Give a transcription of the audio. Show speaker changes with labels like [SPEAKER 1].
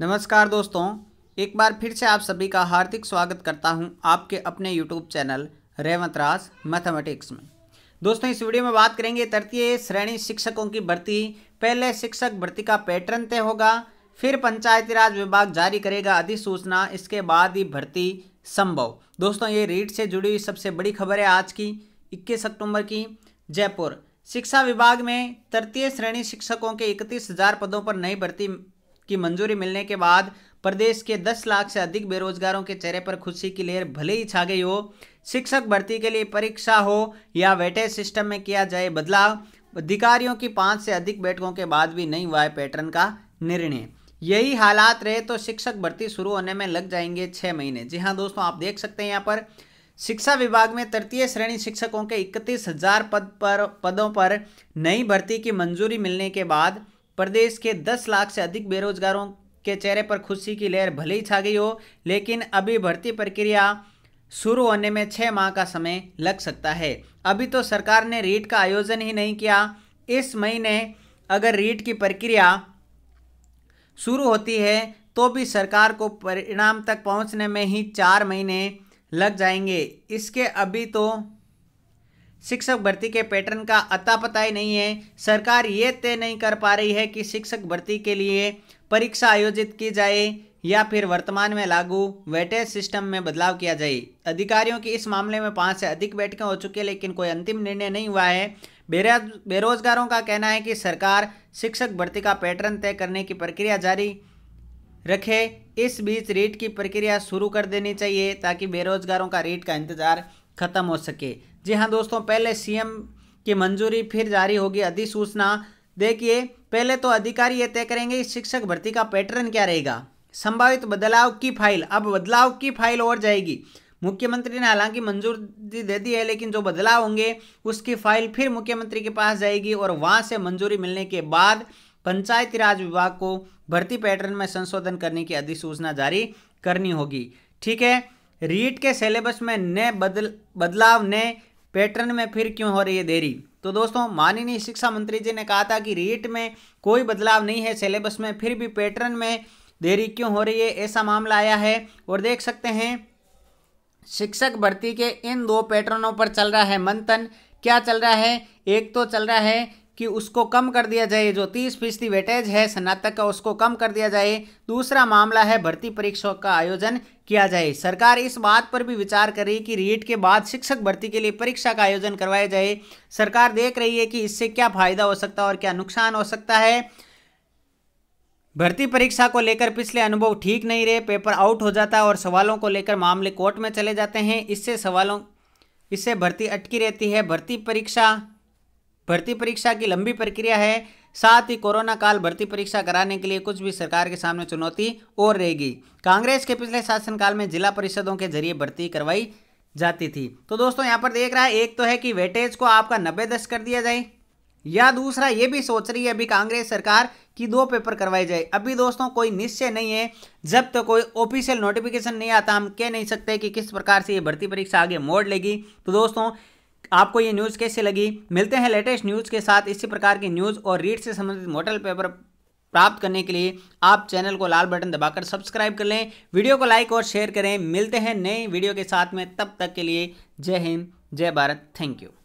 [SPEAKER 1] नमस्कार दोस्तों एक बार फिर से आप सभी का हार्दिक स्वागत करता हूं आपके अपने YouTube channel Revant Raj mathematics में दोस्तों इस वीडियो में बात करेंगे तृतीय श्रेणी शिक्षकों की भर्ती पहले शिक्षक भर्ती का पैटर्न तय होगा फिर पंचायती राज विभाग जारी करेगा अधिसूचना इसके बाद ही भर्ती संभव दोस्तों ये रीट से जुड़ी हुई सबसे बड़ी खबर है आज की इक्कीस अक्टूबर की जयपुर शिक्षा विभाग में तृतीय श्रेणी शिक्षकों के इकतीस हजार पदों पर नई भर्ती की मंजूरी मिलने के बाद प्रदेश के 10 लाख से अधिक बेरोजगारों के चेहरे पर खुशी की लहर भले ही छा गई हो शिक्षक भर्ती के लिए परीक्षा हो या वेटेज सिस्टम में किया जाए बदलाव अधिकारियों की पाँच से अधिक बैठकों के बाद भी नहीं हुआ है पैटर्न का निर्णय यही हालात रहे तो शिक्षक भर्ती शुरू होने में लग जाएंगे छः महीने जी हाँ दोस्तों आप देख सकते हैं यहाँ पर शिक्षा विभाग में तृतीय श्रेणी शिक्षकों के इकतीस हजार पद पर पदों पर नई भर्ती की मंजूरी मिलने के बाद प्रदेश के 10 लाख से अधिक बेरोजगारों के चेहरे पर खुशी की लहर भले ही छा गई हो लेकिन अभी भर्ती प्रक्रिया शुरू होने में छः माह का समय लग सकता है अभी तो सरकार ने रीट का आयोजन ही नहीं किया इस महीने अगर रीट की प्रक्रिया शुरू होती है तो भी सरकार को परिणाम तक पहुंचने में ही चार महीने लग जाएंगे इसके अभी तो शिक्षक भर्ती के पैटर्न का अता पता ही नहीं है सरकार ये तय नहीं कर पा रही है कि शिक्षक भर्ती के लिए परीक्षा आयोजित की जाए या फिर वर्तमान में लागू वेटेज सिस्टम में बदलाव किया जाए अधिकारियों की इस मामले में पाँच से अधिक बैठकें हो चुकी है लेकिन कोई अंतिम निर्णय नहीं हुआ है बेरोज बेरोजगारों का कहना है कि सरकार शिक्षक भर्ती का पैटर्न तय करने की प्रक्रिया जारी रखे इस बीच रीट की प्रक्रिया शुरू कर देनी चाहिए ताकि बेरोजगारों का रीट का इंतजार खत्म हो सके जी हाँ दोस्तों पहले सीएम की मंजूरी फिर जारी होगी अधिसूचना देखिए पहले तो अधिकारी ये तय करेंगे कि शिक्षक भर्ती का पैटर्न क्या रहेगा संभावित बदलाव की फाइल अब बदलाव की फाइल और जाएगी मुख्यमंत्री ने हालांकि मंजूरी दे दी है लेकिन जो बदलाव होंगे उसकी फाइल फिर मुख्यमंत्री के पास जाएगी और वहाँ से मंजूरी मिलने के बाद पंचायती राज विभाग को भर्ती पैटर्न में संशोधन करने की अधिसूचना जारी करनी होगी ठीक है रीट के सिलेबस में नए बदल बदलाव नए पैटर्न में फिर क्यों हो रही है देरी तो दोस्तों माननीय शिक्षा मंत्री जी ने कहा था कि रीट में कोई बदलाव नहीं है सिलेबस में फिर भी पैटर्न में देरी क्यों हो रही है ऐसा मामला आया है और देख सकते हैं शिक्षक भर्ती के इन दो पैटर्नों पर चल रहा है मंथन क्या चल रहा है एक तो चल रहा है कि उसको कम कर दिया जाए जो तीस फीसदी वेटेज है स्नातक का उसको कम कर दिया जाए दूसरा मामला है भर्ती परीक्षाओं का आयोजन किया जाए सरकार इस बात पर भी विचार कर रही कि रीट के बाद शिक्षक भर्ती के लिए परीक्षा का आयोजन करवाया जाए सरकार देख रही है कि इससे क्या फायदा हो सकता है और क्या नुकसान हो सकता है भर्ती परीक्षा को लेकर पिछले अनुभव ठीक नहीं रहे पेपर आउट हो जाता है और सवालों को लेकर मामले कोर्ट में चले जाते हैं इससे सवालों इससे भर्ती अटकी रहती है भर्ती परीक्षा भर्ती परीक्षा की लंबी प्रक्रिया है साथ ही कोरोना काल भर्ती परीक्षा कराने के लिए कुछ भी सरकार के सामने चुनौती और रहेगी कांग्रेस के पिछले शासनकाल में जिला परिषदों के जरिए भर्ती करवाई जाती थी तो दोस्तों यहाँ पर देख रहा है एक तो है कि वेटेज को आपका नब्बे दस कर दिया जाए या दूसरा ये भी सोच रही है अभी कांग्रेस सरकार कि दो पेपर करवाए जाए अभी दोस्तों कोई निश्चय नहीं है जब तक तो कोई ऑफिशियल नोटिफिकेशन नहीं आता हम कह नहीं सकते कि किस प्रकार से ये भर्ती परीक्षा आगे मोड़ लेगी तो दोस्तों आपको ये न्यूज़ कैसे लगी मिलते हैं लेटेस्ट न्यूज़ के साथ इसी प्रकार की न्यूज़ और रीड से संबंधित मॉडल पेपर प्राप्त करने के लिए आप चैनल को लाल बटन दबाकर सब्सक्राइब कर लें वीडियो को लाइक और शेयर करें मिलते हैं नए वीडियो के साथ में तब तक के लिए जय हिंद जय भारत थैंक यू